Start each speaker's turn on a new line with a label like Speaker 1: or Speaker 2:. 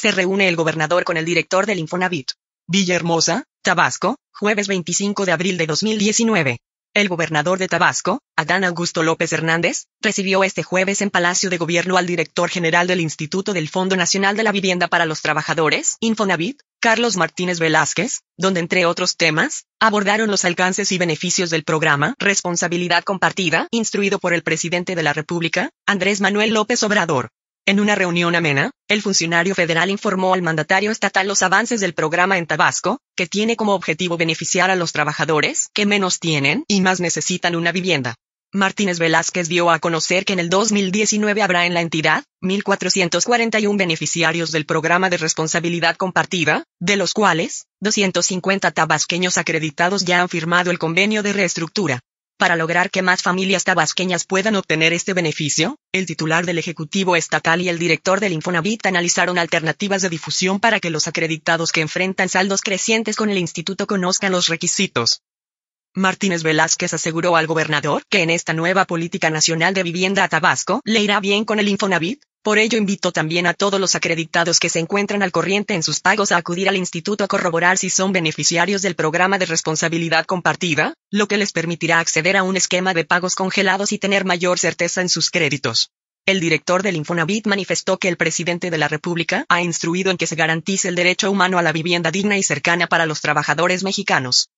Speaker 1: se reúne el gobernador con el director del Infonavit. Villahermosa, Tabasco, jueves 25 de abril de 2019. El gobernador de Tabasco, Adán Augusto López Hernández, recibió este jueves en Palacio de Gobierno al director general del Instituto del Fondo Nacional de la Vivienda para los Trabajadores, Infonavit, Carlos Martínez Velázquez, donde entre otros temas, abordaron los alcances y beneficios del programa Responsabilidad Compartida, instruido por el presidente de la República, Andrés Manuel López Obrador. En una reunión amena, el funcionario federal informó al mandatario estatal los avances del programa en Tabasco, que tiene como objetivo beneficiar a los trabajadores que menos tienen y más necesitan una vivienda. Martínez Velázquez dio a conocer que en el 2019 habrá en la entidad 1.441 beneficiarios del programa de responsabilidad compartida, de los cuales 250 tabasqueños acreditados ya han firmado el convenio de reestructura. Para lograr que más familias tabasqueñas puedan obtener este beneficio, el titular del Ejecutivo Estatal y el director del Infonavit analizaron alternativas de difusión para que los acreditados que enfrentan saldos crecientes con el instituto conozcan los requisitos. Martínez Velázquez aseguró al gobernador que en esta nueva política nacional de vivienda a Tabasco le irá bien con el Infonavit, por ello invito también a todos los acreditados que se encuentran al corriente en sus pagos a acudir al instituto a corroborar si son beneficiarios del programa de responsabilidad compartida, lo que les permitirá acceder a un esquema de pagos congelados y tener mayor certeza en sus créditos. El director del Infonavit manifestó que el presidente de la República ha instruido en que se garantice el derecho humano a la vivienda digna y cercana para los trabajadores mexicanos.